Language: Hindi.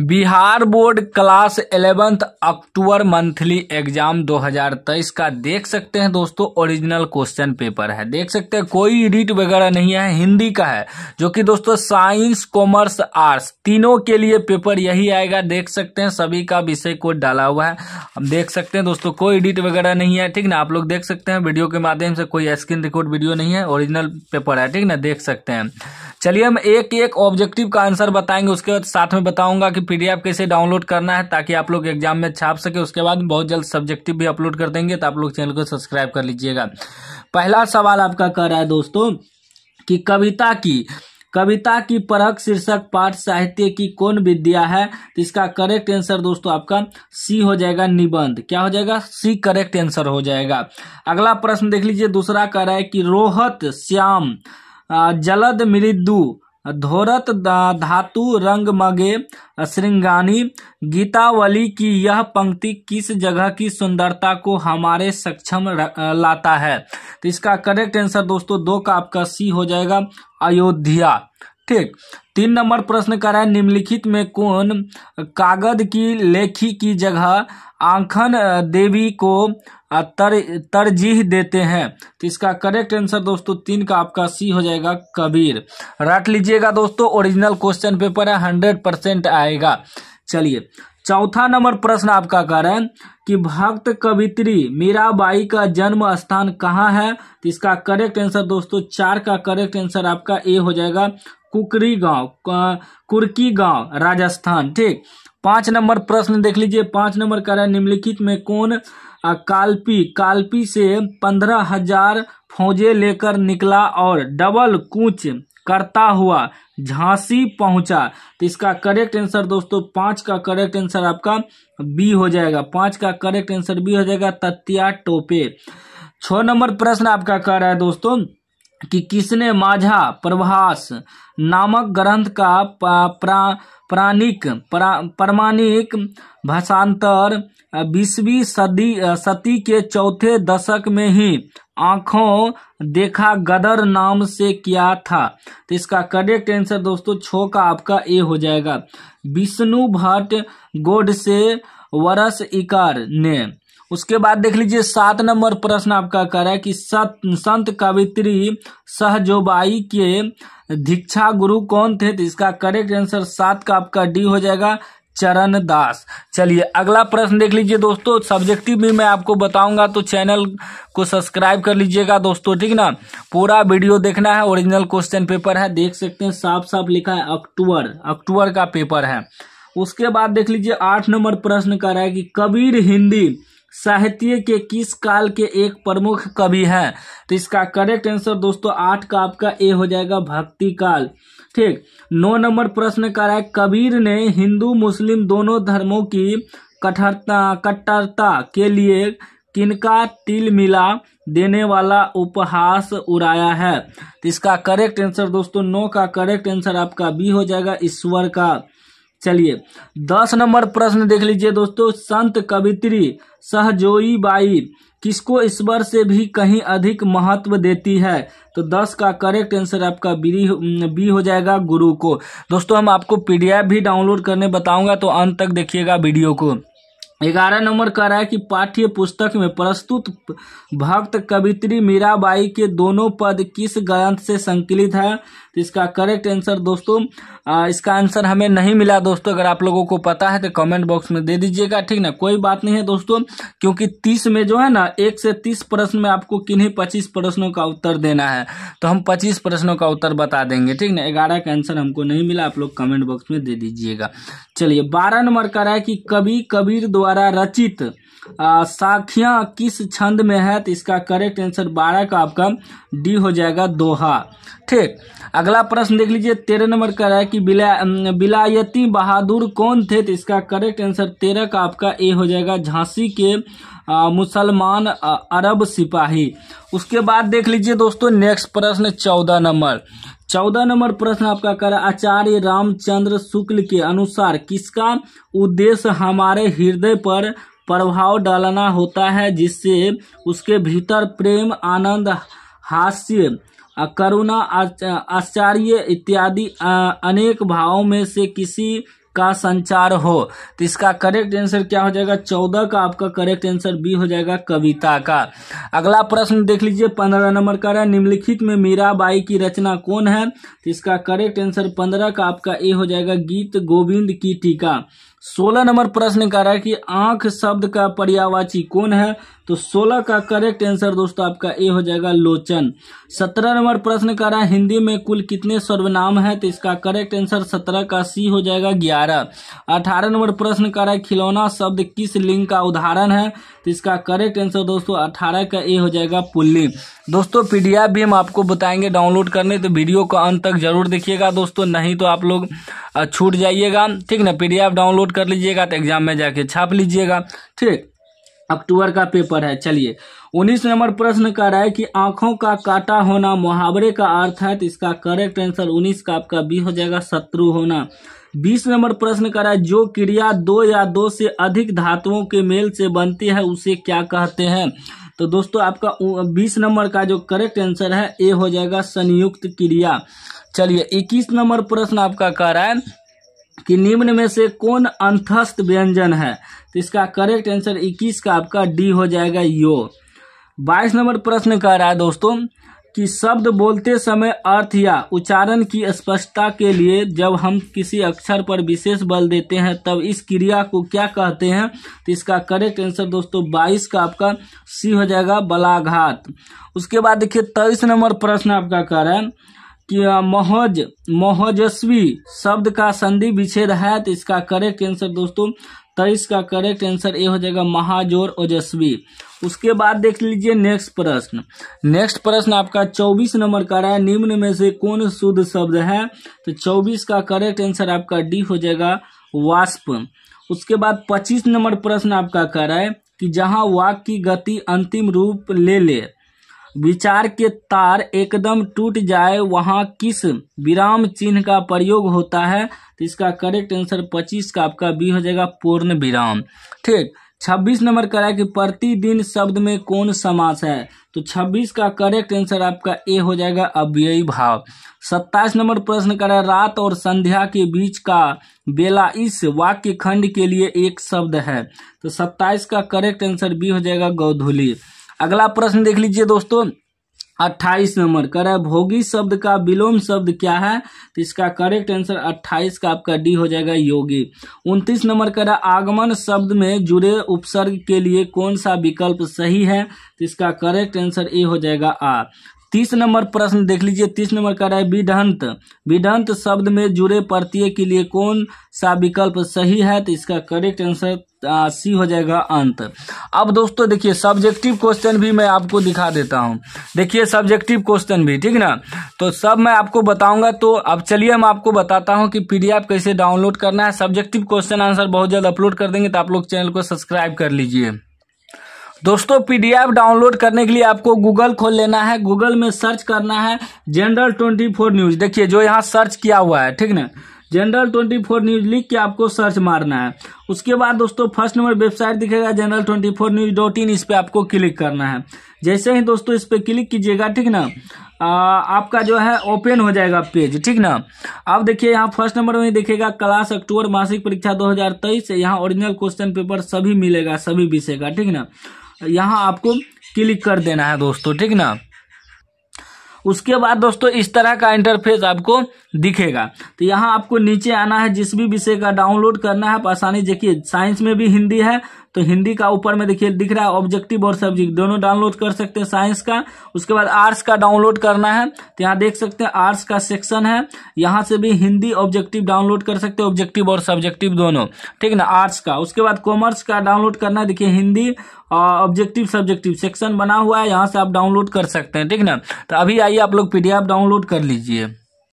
Bihar board class eleventh October monthly exam 2023 का देख सकते हैं दोस्तों ओरिजिनल क्वेश्चन पेपर है देख सकते हैं कोई रीट वगैरह नहीं है हिंदी का है जो कि दोस्तों साइंस कॉमर्स आर्ट्स तीनों के लिए पेपर यही आएगा देख सकते हैं सभी का विषय कोड डाला हुआ है अब देख सकते हैं दोस्तों कोई रीट वगैरह नहीं है ठीक ना आप लोग देख सकते हैं वीडियो के माध्यम से कोई स्क्रीन रिकॉर्ड वीडियो नहीं है ओरिजिनल पेपर है ठीक ना देख सकते हैं चलिए हम एक एक ऑब्जेक्टिव का आंसर बताएंगे उसके बाद साथ में बताऊंगा कि पीडीएफ कैसे डाउनलोड करना है ताकि आप लोग एग्जाम में छाप सके उसके बाद बहुत जल्द सब्जेक्टिव भी अपलोड कर देंगे तो आप लोग चैनल को सब्सक्राइब कर लीजिएगा पहला सवाल आपका कर रहा है दोस्तों कि कविता की कविता की परख शीर्षक पाठ साहित्य की कौन विद्या है तो इसका करेक्ट आंसर दोस्तों आपका सी हो जाएगा निबंध क्या हो जाएगा सी करेक्ट आंसर हो जाएगा अगला प्रश्न देख लीजिए दूसरा कह रहा है कि रोहत श्याम जलद मृदु धोरत धातु रंग मगे श्रृंगानी गीतावली की यह पंक्ति किस जगह की सुंदरता को हमारे सक्षम लाता है तो इसका करेक्ट आंसर दोस्तों दो का आपका सी हो जाएगा अयोध्या ठीक तीन नंबर प्रश्न कर रहा है निम्नलिखित में कौन कागज की लेखी की जगह आंखन देवी को तर तरजीह देते हैं तो इसका करेक्ट आंसर दोस्तों तीन का आपका सी हो जाएगा कबीर रट लीजिएगा दोस्तों ओरिजिनल क्वेश्चन पेपर है हंड्रेड परसेंट आएगा चलिए चौथा नंबर प्रश्न आपका कह रहे हैं कि भक्त कवित्री मीराबाई का जन्म स्थान कहाँ है तो इसका करेक्ट आंसर दोस्तों चार का करेक्ट आंसर आपका ए हो जाएगा कुकरी गांव कुर्की गांव राजस्थान ठीक पांच नंबर प्रश्न देख लीजिए पांच नंबर रहा है निम्नलिखित में कौन काल्पी काल्पी से पंद्रह हजार फौजे लेकर निकला और डबल कूच करता हुआ झांसी पहुंचा तो इसका करेक्ट आंसर दोस्तों पांच का करेक्ट आंसर आपका बी हो जाएगा पांच का करेक्ट आंसर बी हो जाएगा तत्या टोपे छ नंबर प्रश्न आपका कह रहा है दोस्तों कि किसने माझा प्रभास नामक ग्रंथ का प्राणिक प्रमाणिक प्रा, प्रमाणिक भाषांतर बीसवीं सदी सती के चौथे दशक में ही आंखों देखा गदर नाम से किया था तो इसका करेक्ट आंसर दोस्तों छो का आपका ए हो जाएगा विष्णु भट्ट गोड से वरस इकार ने उसके बाद देख लीजिए सात नंबर प्रश्न आपका कर रहा है कि सत संत कवित्री सहजोबाई के दीक्षा गुरु कौन थे तो इसका करेक्ट आंसर सात का आपका डी हो जाएगा चरण दास चलिए अगला प्रश्न देख लीजिए दोस्तों सब्जेक्टिव भी मैं आपको बताऊंगा तो चैनल को सब्सक्राइब कर लीजिएगा दोस्तों ठीक ना पूरा वीडियो देखना है ओरिजिनल क्वेश्चन पेपर है देख सकते हैं साफ साफ लिखा है अक्टूबर अक्टूबर का पेपर है उसके बाद देख लीजिए आठ नंबर प्रश्न कर रहा है कि कबीर हिंदी साहित्य के किस काल के एक प्रमुख कवि है तो इसका करेक्ट आंसर दोस्तों आठ का आपका ए हो जाएगा भक्ति काल ठीक नौ नंबर प्रश्न का है कबीर ने हिंदू मुस्लिम दोनों धर्मों की कठरता कट्टरता के लिए किनका तिल मिला देने वाला उपहास उड़ाया है तो इसका करेक्ट आंसर दोस्तों नौ का करेक्ट आंसर आपका बी हो जाएगा ईश्वर का चलिए दस नंबर प्रश्न देख लीजिए दोस्तों संत कवित्री सहजोई बाई किसको ईश्वर से भी कहीं अधिक महत्व देती है तो दस का करेक्ट आंसर आपका बी बी हो जाएगा गुरु को दोस्तों हम आपको पीडीएफ भी डाउनलोड करने बताऊंगा तो अंत तक देखिएगा वीडियो को ग्यारह नंबर कह रहा है कि पाठ्य पुस्तक में प्रस्तुत भक्त कवित्री मीराबाई के दोनों पद किस ग्रंथ से संकलित है तो इसका करेक्ट आंसर दोस्तों आ, इसका आंसर हमें नहीं मिला दोस्तों अगर आप लोगों को पता है तो कमेंट बॉक्स में दे दीजिएगा ठीक ना कोई बात नहीं है दोस्तों क्योंकि तीस में जो है ना एक से तीस प्रश्न में आपको किन्हीं पच्चीस प्रश्नों का उत्तर देना है तो हम पच्चीस प्रश्नों का उत्तर बता देंगे ठीक ना ग्यारह का आंसर हमको नहीं मिला आप लोग कमेंट बॉक्स में दे दीजिएगा चलिए बारह नंबर कह रहा है कि कवि कबीर द्वारा द्वारा रचित साखियां किस छंद में है तो इसका करेक्ट आंसर बारह का आपका डी हो जाएगा दोहा ठीक अगला प्रश्न देख लीजिए तेरह नंबर का है कि बिला बिलायती बहादुर कौन थे तो इसका करेक्ट आंसर तेरह का आपका ए हो जाएगा झांसी के मुसलमान अरब सिपाही उसके बाद देख लीजिए दोस्तों नेक्स्ट प्रश्न चौदह नंबर चौदह नंबर प्रश्न आपका कर आचार्य रामचंद्र शुक्ल के अनुसार किसका उद्देश्य हमारे हृदय पर प्रभाव डालना होता है जिससे उसके भीतर प्रेम आनंद हास्य करुणा आश्चर्य इत्यादि अनेक भावों में से किसी का संचार हो तो इसका करेक्ट आंसर क्या हो जाएगा चौदह का आपका करेक्ट आंसर बी हो जाएगा कविता का अगला प्रश्न देख लीजिए पंद्रह नंबर का रहा निम्नलिखित में मीराबाई की रचना कौन है तो इसका करेक्ट आंसर पंद्रह का आपका ए हो जाएगा गीत गोविंद की टीका सोलह नंबर प्रश्न कर रहा है कि आंख शब्द का पर्यावाची कौन है तो सोलह का करेक्ट आंसर दोस्तों आपका ए हो जाएगा लोचन सत्रह नंबर प्रश्न कर रहा है हिंदी में कुल कितने सर्वनाम है तो इसका करेक्ट आंसर सत्रह का सी हो जाएगा ग्यारह अठारह नंबर प्रश्न कर रहा है खिलौना शब्द किस लिंग का उदाहरण है तो इसका करेक्ट आंसर दोस्तों अठारह का ए हो जाएगा पुल्ली दोस्तों पी भी हम आपको बताएंगे डाउनलोड करने तो वीडियो को अंत तक जरूर देखिएगा दोस्तों नहीं तो आप लोग छूट जाइएगा ठीक ना पी डाउनलोड कर लीजिएगा तो एग्जाम में जाके छाप लीजिएगा ठीक अक्टूबर का पेपर है चलिए उन्नीस नंबर प्रश्न कह रहा है कि आंखों का काटा होना मुहावरे का अर्थ है तो इसका करेक्ट आंसर उन्नीस का आपका बी हो जाएगा शत्रु होना बीस नंबर प्रश्न कह रहा है जो क्रिया दो या दो से अधिक धातुओं के मेल से बनती है उसे क्या कहते हैं तो दोस्तों आपका बीस नंबर का जो करेक्ट आंसर है ए हो जाएगा संयुक्त क्रिया चलिए इक्कीस नंबर प्रश्न आपका कह रहा है कि निम्न में से कौन अंतस्थ व्यंजन है तो इसका करेक्ट आंसर 21 का आपका डी हो जाएगा यो 22 नंबर प्रश्न कह रहा है दोस्तों कि शब्द बोलते समय अर्थ या उच्चारण की स्पष्टता के लिए जब हम किसी अक्षर पर विशेष बल देते हैं तब इस क्रिया को क्या कहते हैं तो इसका करेक्ट आंसर दोस्तों 22 का आपका सी हो जाएगा बलाघात उसके बाद देखिए तेईस नंबर प्रश्न आपका कह रहा है महज महजस्वी शब्द का संधि विच्छेद है तो इसका करेक्ट आंसर दोस्तों तेईस का करेक्ट आंसर ये हो जाएगा महाजोर ओजस्वी उसके बाद देख लीजिए नेक्स्ट प्रश्न नेक्स्ट प्रश्न आपका चौबीस नंबर का रहा है निम्न में से कौन शुद्ध शब्द है तो चौबीस का करेक्ट आंसर आपका डी हो जाएगा वाष्प उसके बाद पच्चीस नंबर प्रश्न आपका कह रहा है कि जहाँ वाक की गति अंतिम रूप ले ले विचार के तार एकदम टूट जाए वहाँ किस विराम चिन्ह का प्रयोग होता है तो इसका करेक्ट आंसर 25 का आपका बी हो जाएगा पूर्ण विराम ठीक 26 नंबर करा कि प्रतिदिन शब्द में कौन समास है तो 26 का करेक्ट आंसर आपका ए हो जाएगा अव्ययी भाव 27 नंबर प्रश्न करा रात और संध्या के बीच का बेला इस वाक्य खंड के लिए एक शब्द है तो 27 का करेक्ट आंसर बी हो जाएगा गौधुली अगला प्रश्न देख लीजिए दोस्तों अट्ठाईस नंबर कर भोगी शब्द का विलोम शब्द क्या है तो इसका करेक्ट आंसर अट्ठाईस का आपका डी हो जाएगा योगी उनतीस नंबर कर आगमन शब्द में जुड़े उपसर्ग के लिए कौन सा विकल्प सही है तो इसका करेक्ट आंसर ए हो जाएगा आ तीस नंबर प्रश्न देख लीजिए तीस नंबर कह रहा है विडंत विडंत शब्द में जुड़े प्रत्यय के लिए कौन सा विकल्प सही है तो इसका करेक्ट आंसर सी हो जाएगा अंत अब दोस्तों देखिए सब्जेक्टिव क्वेश्चन भी मैं आपको दिखा देता हूँ देखिए सब्जेक्टिव क्वेश्चन भी ठीक ना तो सब मैं आपको बताऊंगा तो अब चलिए मैं आपको बताता हूँ कि पीडीएफ कैसे डाउनलोड करना है सब्जेक्टिव क्वेश्चन आंसर बहुत जल्द अपलोड कर देंगे तो आप लोग चैनल को सब्सक्राइब कर लीजिए दोस्तों पीडीएफ डाउनलोड करने के लिए आपको गूगल खोल लेना है गूगल में सर्च करना है जनरल ट्वेंटी फोर न्यूज देखिए जो यहाँ सर्च किया हुआ है ठीक ना जनरल ट्वेंटी फोर न्यूज लिख के आपको सर्च मारना है उसके बाद दोस्तों फर्स्ट नंबर वेबसाइट दिखेगा general twenty four news dot in इस पर आपको क्लिक करना है जैसे ही दोस्तों इस पर क्लिक कीजिएगा ठीक ना आ, आपका जो है ओपन हो जाएगा पेज ठीक ना अब देखिए यहाँ फर्स्ट नंबर में देखेगा क्लास अक्टूबर मासिक परीक्षा 2023 हजार तेईस यहाँ ओरिजिनल क्वेश्चन पेपर सभी मिलेगा सभी विषय का ठीक ना यहाँ आपको क्लिक कर देना है दोस्तों ठीक ना उसके बाद दोस्तों इस तरह का इंटरफेस आपको दिखेगा तो यहाँ आपको नीचे आना है जिस भी विषय का डाउनलोड करना है आप आसानी देखिए साइंस में भी हिंदी है तो हिंदी का ऊपर में देखिए दिख रहा है ऑब्जेक्टिव और सब्जेक्ट दोनों डाउनलोड कर सकते हैं साइंस का उसके बाद आर्ट्स का डाउनलोड करना है तो यहाँ देख सकते हैं आर्ट्स का सेक्शन है यहाँ से भी हिंदी ऑब्जेक्टिव डाउनलोड कर सकते हैं ऑब्जेक्टिव और सब्जेक्टिव दोनों ठीक ना आर्ट्स का उसके बाद कॉमर्स का डाउनलोड करना है देखिए हिंदी ऑब्जेक्टिव सब्जेक्टिव सेक्शन बना हुआ है यहाँ से आप डाउनलोड कर सकते हैं ठीक ना तो अभी आइए आप लोग पीडीएफ डाउनलोड कर लीजिए